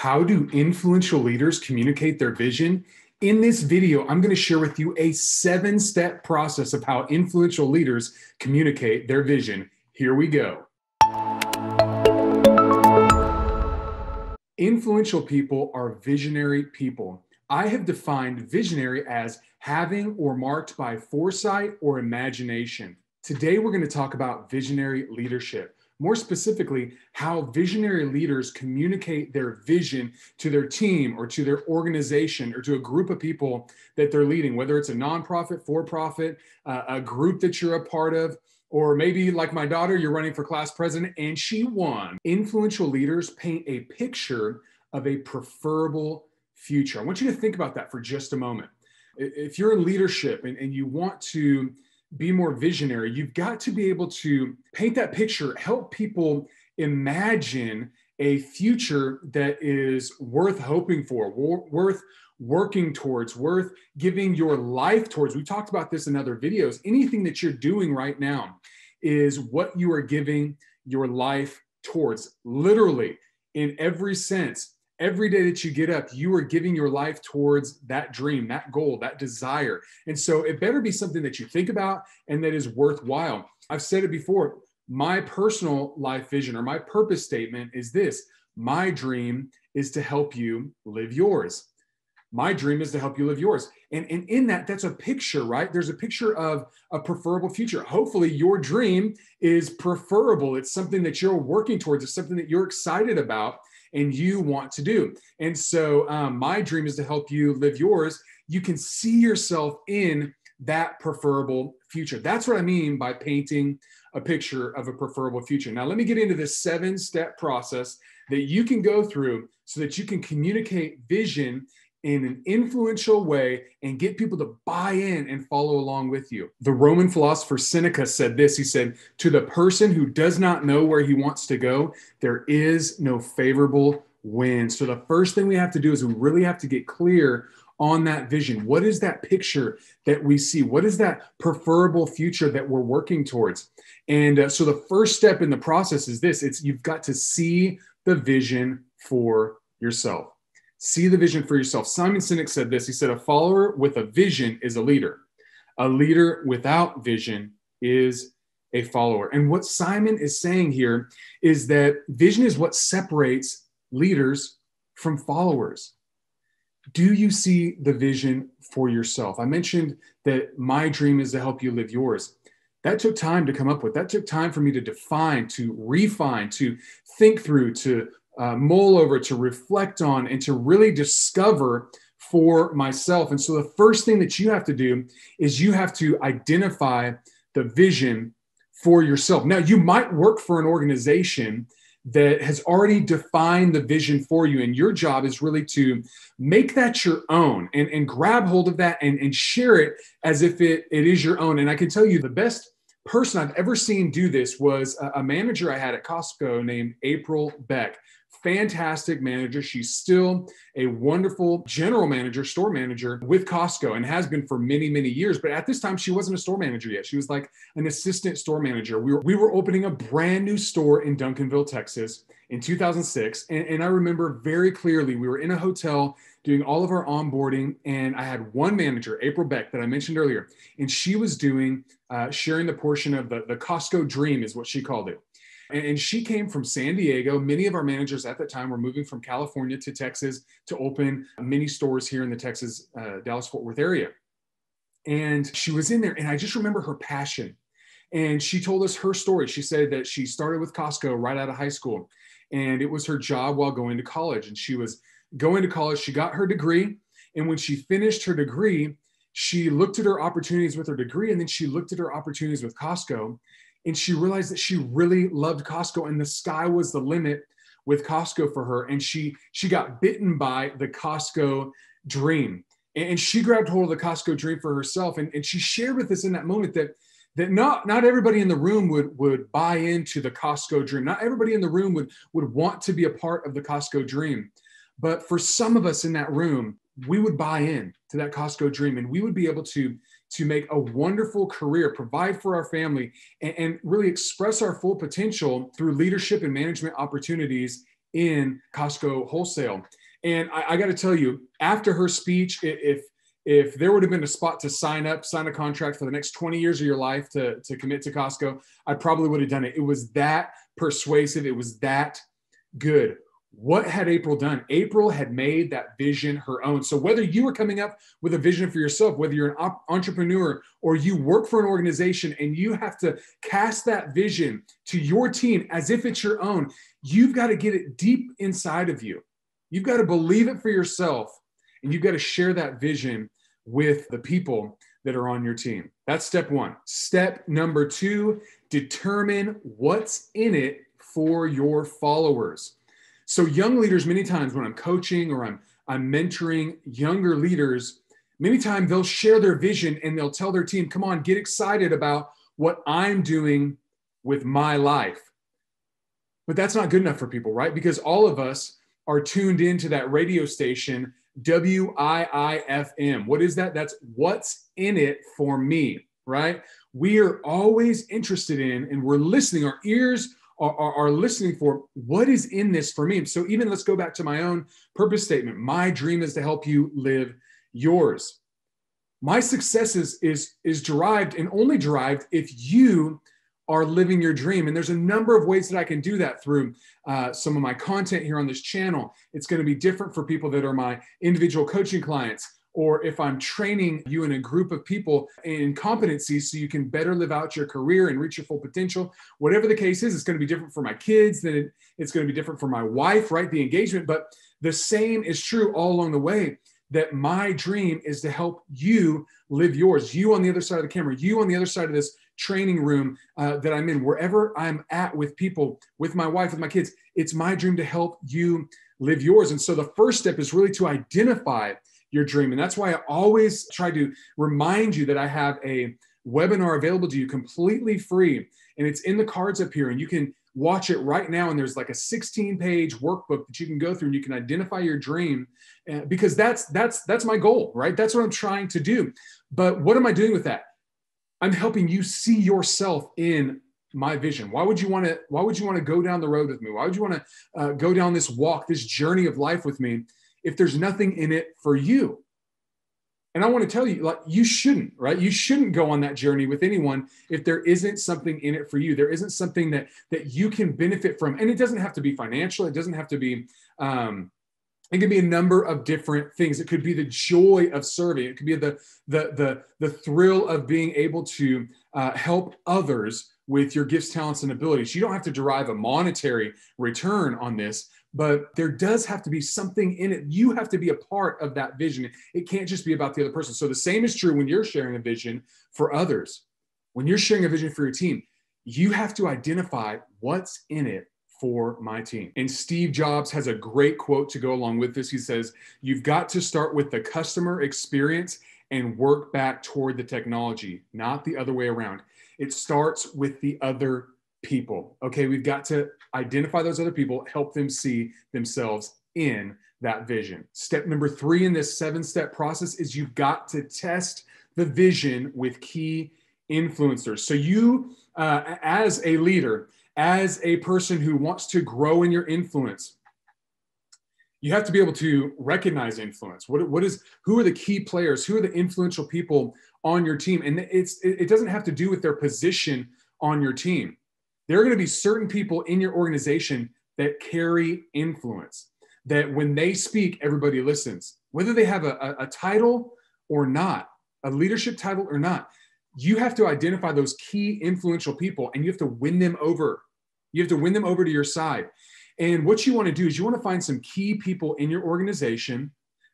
How do influential leaders communicate their vision? In this video, I'm going to share with you a seven step process of how influential leaders communicate their vision. Here we go. Influential people are visionary people. I have defined visionary as having or marked by foresight or imagination. Today, we're going to talk about visionary leadership more specifically, how visionary leaders communicate their vision to their team or to their organization or to a group of people that they're leading, whether it's a nonprofit, for profit, uh, a group that you're a part of. Or maybe, like my daughter, you're running for class president and she won. Influential leaders paint a picture of a preferable future. I want you to think about that for just a moment. If you're in leadership and, and you want to be more visionary. You've got to be able to paint that picture, help people imagine a future that is worth hoping for, worth working towards, worth giving your life towards. We talked about this in other videos. Anything that you're doing right now is what you are giving your life towards, literally, in every sense every day that you get up, you are giving your life towards that dream, that goal, that desire. And so it better be something that you think about and that is worthwhile. I've said it before my personal life vision or my purpose statement is this my dream is to help you live yours. My dream is to help you live yours. And, and in that, that's a picture, right? There's a picture of a preferable future. Hopefully, your dream is preferable. It's something that you're working towards, it's something that you're excited about and you want to do. And so, um, my dream is to help you live yours. You can see yourself in that preferable future. That's what I mean by painting a picture of a preferable future. Now, let me get into this seven step process that you can go through so that you can communicate vision in an influential way and get people to buy in and follow along with you. The Roman philosopher Seneca said this he said, To the person who does not know where he wants to go, there is no favorable wind. So, the first thing we have to do is we really have to get clear on that vision. What is that picture that we see? What is that preferable future that we're working towards? And uh, so, the first step in the process is this it's you've got to see the vision for yourself. See the vision for yourself. Simon Sinek said this. He said, A follower with a vision is a leader. A leader without vision is a follower. And what Simon is saying here is that vision is what separates leaders from followers. Do you see the vision for yourself? I mentioned that my dream is to help you live yours. That took time to come up with. That took time for me to define, to refine, to think through, to uh, mull over, to reflect on, and to really discover for myself. And so the first thing that you have to do is you have to identify the vision for yourself. Now, you might work for an organization that has already defined the vision for you. And your job is really to make that your own and, and grab hold of that and, and share it as if it, it is your own. And I can tell you the best person I've ever seen do this was a, a manager I had at Costco named April Beck fantastic manager. She's still a wonderful general manager, store manager with Costco and has been for many, many years. But at this time, she wasn't a store manager yet. She was like an assistant store manager. We were, we were opening a brand new store in Duncanville, Texas in 2006. And, and I remember very clearly we were in a hotel doing all of our onboarding. And I had one manager, April Beck, that I mentioned earlier. And she was doing, uh, sharing the portion of the, the Costco dream, is what she called it and she came from San Diego. Many of our managers at that time were moving from California to Texas to open many stores here in the Texas, uh, Dallas Fort Worth area. And she was in there, and I just remember her passion. And she told us her story. She said that she started with Costco right out of high school, and it was her job while going to college. And she was going to college, she got her degree. And when she finished her degree, she looked at her opportunities with her degree and then she looked at her opportunities with Costco and she realized that she really loved Costco and the sky was the limit with Costco for her and she she got bitten by the Costco dream and she grabbed hold of the Costco dream for herself and, and she shared with us in that moment that that not not everybody in the room would would buy into the Costco dream not everybody in the room would would want to be a part of the Costco dream but for some of us in that room we would buy in to that Costco dream and we would be able to to make a wonderful career, provide for our family, and, and really express our full potential through leadership and management opportunities in Costco wholesale. And I, I got to tell you, after her speech, if if there would have been a spot to sign up, sign a contract for the next 20 years of your life to, to commit to Costco, I probably would have done it. It was that persuasive. It was that good what had April done? April had made that vision her own. So, whether you are coming up with a vision for yourself, whether you're an op- entrepreneur or you work for an organization and you have to cast that vision to your team as if it's your own, you've got to get it deep inside of you. You've got to believe it for yourself and you've got to share that vision with the people that are on your team. That's step one. Step number two determine what's in it for your followers. So young leaders, many times when I'm coaching or I'm I'm mentoring younger leaders, many times they'll share their vision and they'll tell their team, come on, get excited about what I'm doing with my life. But that's not good enough for people, right? Because all of us are tuned into that radio station, WIIFM. What is that? That's what's in it for me, right? We are always interested in, and we're listening, our ears are, are, are listening for what is in this for me. So, even let's go back to my own purpose statement my dream is to help you live yours. My success is, is, is derived and only derived if you are living your dream. And there's a number of ways that I can do that through uh, some of my content here on this channel. It's going to be different for people that are my individual coaching clients or if I'm training you in a group of people in competencies so you can better live out your career and reach your full potential, whatever the case is, it's going to be different for my kids, then it's going to be different for my wife, right? The engagement. But the same is true all along the way that my dream is to help you live yours, you on the other side of the camera, you on the other side of this training room uh, that I'm in, wherever I'm at with people, with my wife, with my kids. It's my dream to help you live yours. And so the first step is really to identify your dream. And that's why I always try to remind you that I have a webinar available to you completely free. And it's in the cards up here, and you can watch it right now. And there's like a 16 page workbook that you can go through and you can identify your dream uh, because that's, that's, that's my goal, right? That's what I'm trying to do. But what am I doing with that? I'm helping you see yourself in my vision why would you want to why would you want to go down the road with me why would you want to uh, go down this walk this journey of life with me if there's nothing in it for you. And I want to tell you, like, you shouldn't, right? You shouldn't go on that journey with anyone if there isn't something in it for you. There isn't something that that you can benefit from, and it doesn't have to be financial. It doesn't have to be. Um, it could be a number of different things. It could be the joy of serving. It could be the the the the thrill of being able to uh, help others with your gifts, talents, and abilities. You don't have to derive a monetary return on this, but there does have to be something in it. You have to be a part of that vision. It can't just be about the other person. So the same is true when you're sharing a vision for others. When you're sharing a vision for your team, you have to identify what's in it for my team. And Steve Jobs has a great quote to go along with this. He says, You've got to start with the customer experience and work back toward the technology, not the other way around. It starts with the other people. Okay, we've got to identify those other people, help them see themselves in that vision. Step number three in this seven step process is you've got to test the vision with key influencers. So, you uh, as a leader, as a person who wants to grow in your influence, you have to be able to recognize influence. What, what is who are the key players? Who are the influential people on your team? And it's it doesn't have to do with their position on your team there are going to be certain people in your organization that carry influence, that when they speak, everybody listens, whether they have a, a, a title or not, a leadership title or not. You have to identify those key influential people and you have to win them over. You have to win them over to your side. And what you want to do is you want to find some key people in your organization,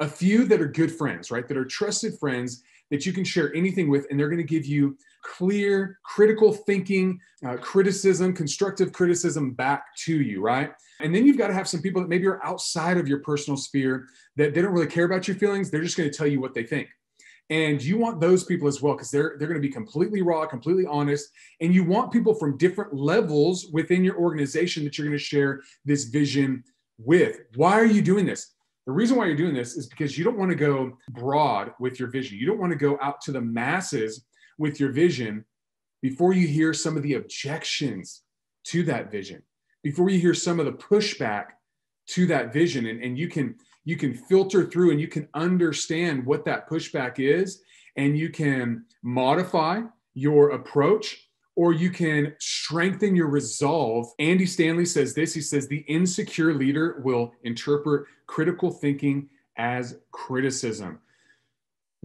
a few that are good friends, right? That are trusted friends that you can share anything with, and they're going to give you clear critical thinking, uh, criticism, constructive criticism back to you, right? And then you've got to have some people that maybe are outside of your personal sphere that they don't really care about your feelings. They're just going to tell you what they think. And you want those people as well because they're they're going to be completely raw, completely honest. And you want people from different levels within your organization that you're going to share this vision with. Why are you doing this? The reason why you're doing this is because you don't want to go broad with your vision. You don't want to go out to the masses with your vision before you hear some of the objections to that vision, before you hear some of the pushback to that vision. And, and you can you can filter through and you can understand what that pushback is, and you can modify your approach or you can strengthen your resolve. Andy Stanley says this he says, the insecure leader will interpret critical thinking as criticism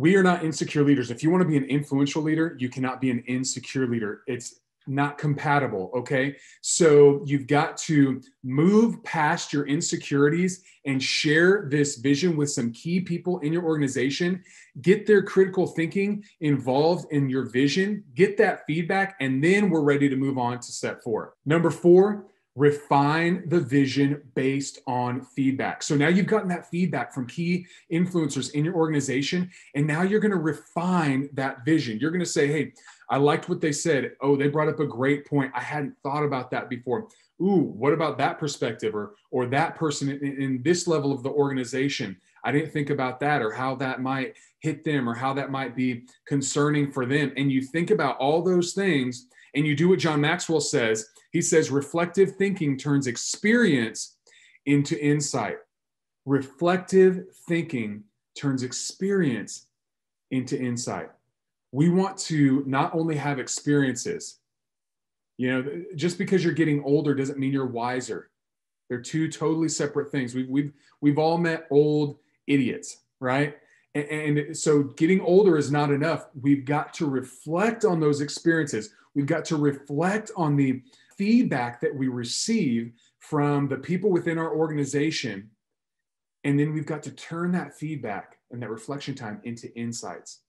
we are not insecure leaders. If you want to be an influential leader, you cannot be an insecure leader. It's not compatible. Okay. So you've got to move past your insecurities and share this vision with some key people in your organization. Get their critical thinking involved in your vision, get that feedback, and then we're ready to move on to step four. Number four refine the vision based on feedback. So now you've gotten that feedback from key influencers in your organization, and now you're going to refine that vision. You're going to say, hey, I liked what they said. Oh, they brought up a great point. I hadn't thought about that before. Ooh, what about that perspective or or that person in, in this level of the organization? I didn't think about that or how that might hit them or how that might be concerning for them. And you think about all those things and you do what John Maxwell says. He says reflective thinking turns experience into insight. Reflective thinking turns experience into insight. We want to not only have experiences, you know, just because you're getting older doesn't mean you're wiser. They're two totally separate things. We've, we've, we've all met old idiots, right? And, and so getting older is not enough. We've got to reflect on those experiences. We've got to reflect on the feedback that we receive from the people within our organization. And then we've got to turn that feedback and that reflection time into insights.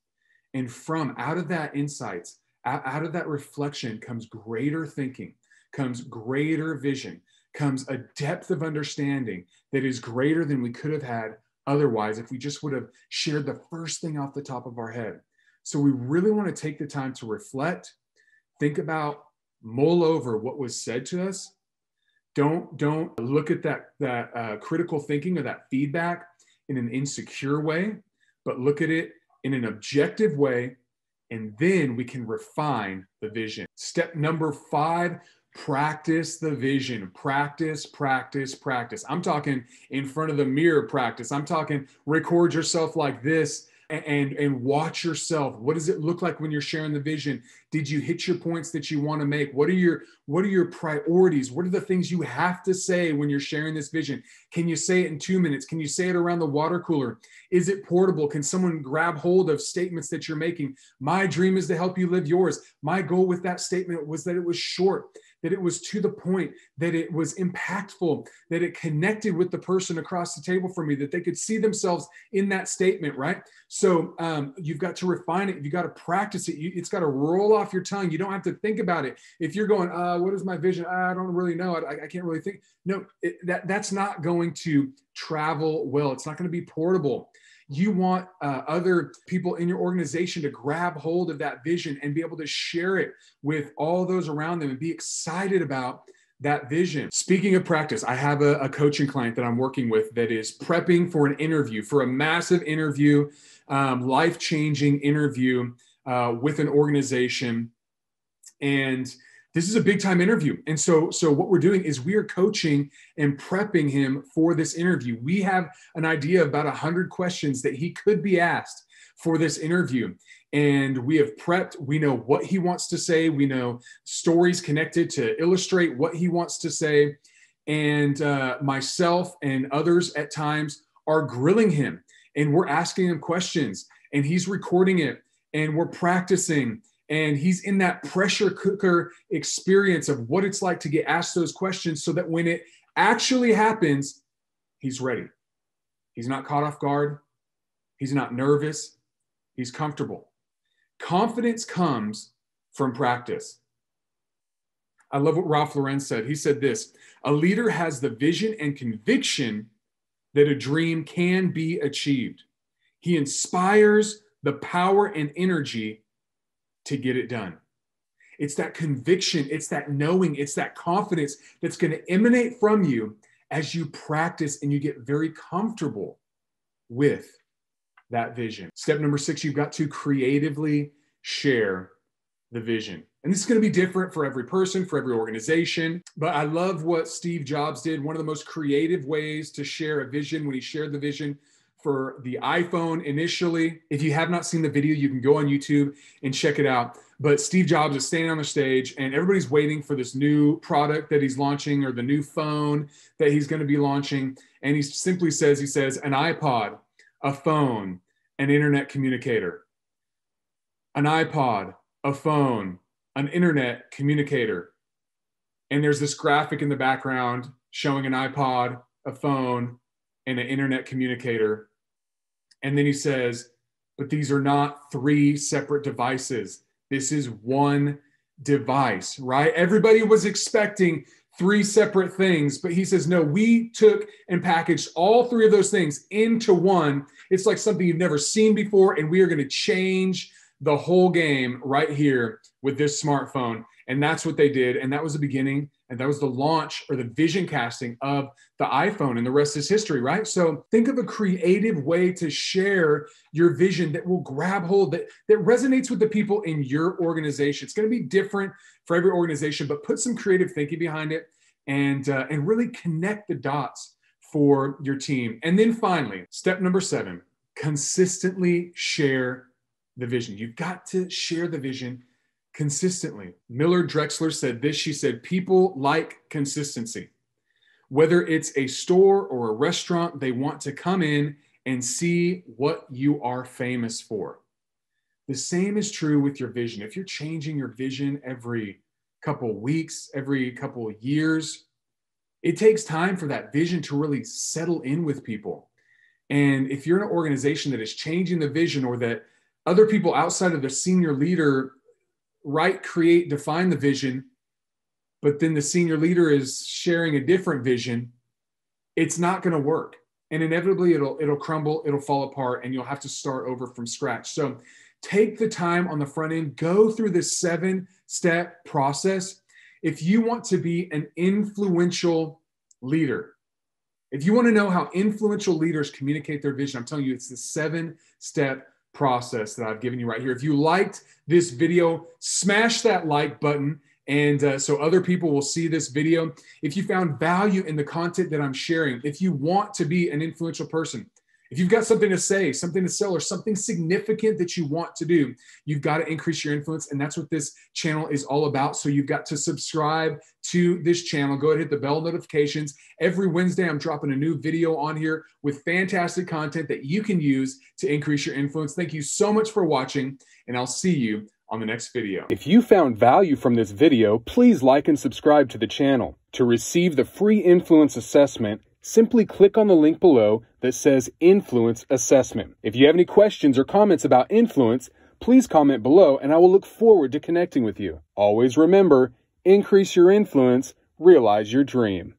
And from out of that insights, out of that reflection comes greater thinking, comes greater vision, comes a depth of understanding that is greater than we could have had otherwise if we just would have shared the first thing off the top of our head. So we really want to take the time to reflect, think about, mull over what was said to us. Don't don't look at that that uh, critical thinking or that feedback in an insecure way, but look at it in an objective way, and then we can refine the vision. Step number five practice the vision practice practice practice i'm talking in front of the mirror practice i'm talking record yourself like this and and watch yourself what does it look like when you're sharing the vision did you hit your points that you want to make what are your what are your priorities what are the things you have to say when you're sharing this vision can you say it in 2 minutes can you say it around the water cooler is it portable can someone grab hold of statements that you're making my dream is to help you live yours my goal with that statement was that it was short that it was to the point, that it was impactful, that it connected with the person across the table from me, that they could see themselves in that statement, right? So um, you've got to refine it. You've got to practice it. You, it's got to roll off your tongue. You don't have to think about it. If you're going, uh, what is my vision? I don't really know. I, I can't really think. No, it, that, that's not going to travel well. It's not going to be portable you want uh, other people in your organization to grab hold of that vision and be able to share it with all those around them and be excited about that vision. Speaking of practice, I have a, a, coaching client that I'm working with that is prepping for an interview, for a massive interview, um, life changing interview uh, with an organization. And this is a big time interview and so so what we're doing is we are coaching and prepping him for this interview we have an idea about 100 questions that he could be asked for this interview and we have prepped we know what he wants to say we know stories connected to illustrate what he wants to say and uh, myself and others at times are grilling him and we're asking him questions and he's recording it and we're practicing and he's in that pressure cooker experience of what it's like to get asked those questions so that when it actually happens, he's ready. He's not caught off guard. He's not nervous. He's comfortable. Confidence comes from practice. I love what Ralph Lorenz said. He said this a leader has the vision and conviction that a dream can be achieved. He inspires the power and energy to get it done. It's that conviction, it's that knowing, it's that confidence that's going to emanate from you as you practice and you get very comfortable with that vision. Step number six, you've got to creatively share the vision. And this is going to be different for every person, for every organization. But I love what Steve Jobs did. One of the most creative ways to share a vision when he shared the vision for the iPhone initially. If you have not seen the video, you can go on YouTube and check it out. But Steve Jobs is standing on the stage and everybody's waiting for this new product that he's launching or the new phone that he's going to be launching. And he simply says, he says, an iPod, a phone, an internet communicator. An iPod, a phone, an internet communicator. And there's this graphic in the background showing an iPod, a phone, and an internet communicator and then he says, but these are not three separate devices. This is one device, right? Everybody was expecting three separate things, but he says, no, we took and packaged all three of those things into one. It's like something you've never seen before, and we are going to change the whole game right here with this smartphone. And that's what they did. And that was the beginning. And that was the launch or the vision casting of the iPhone. And the rest is history, right? So think of a creative way to share your vision that will grab hold, that, that resonates with the people in your organization. It's going to be different for every organization, but put some creative thinking behind it and, uh, and really connect the dots for your team. And then finally, step number seven consistently share the vision. You've got to share the vision consistently. Miller Drexler said this. She said, People like consistency. Whether it's a store or a restaurant, they want to come in and see what you are famous for. The same is true with your vision. If you're changing your vision every couple weeks, every couple years, it takes time for that vision to really settle in with people. And if you're an organization that is changing the vision or that other people outside of the senior leader write, create, define the vision, but then the senior leader is sharing a different vision, it's not going to work. And inevitably it'll it'll crumble, it'll fall apart, and you'll have to start over from scratch. So take the time on the front end, go through this seven step process. If you want to be an influential leader, if you want to know how influential leaders communicate their vision, I'm telling you, it's the seven step process that I've given you right here. If you liked this video, smash that like button and uh, so other people will see this video. If you found value in the content that I'm sharing, if you want to be an influential person, if you've got something to say, something to sell, or something significant that you want to do, you've got to increase your influence. And that's what this channel is all about. So you've got to subscribe to this channel. Go ahead hit the bell notifications. Every Wednesday, I'm dropping a new video on here with fantastic content that you can use to increase your influence. Thank you so much for watching, and I'll see you on the next video. If you found value from this video, please like and subscribe to the channel. To receive the free influence assessment, simply click on the link below that says Influence Assessment. If you have any questions or comments about influence, please comment below and I will look forward to connecting with you. Always remember, increase your influence, realize your dream.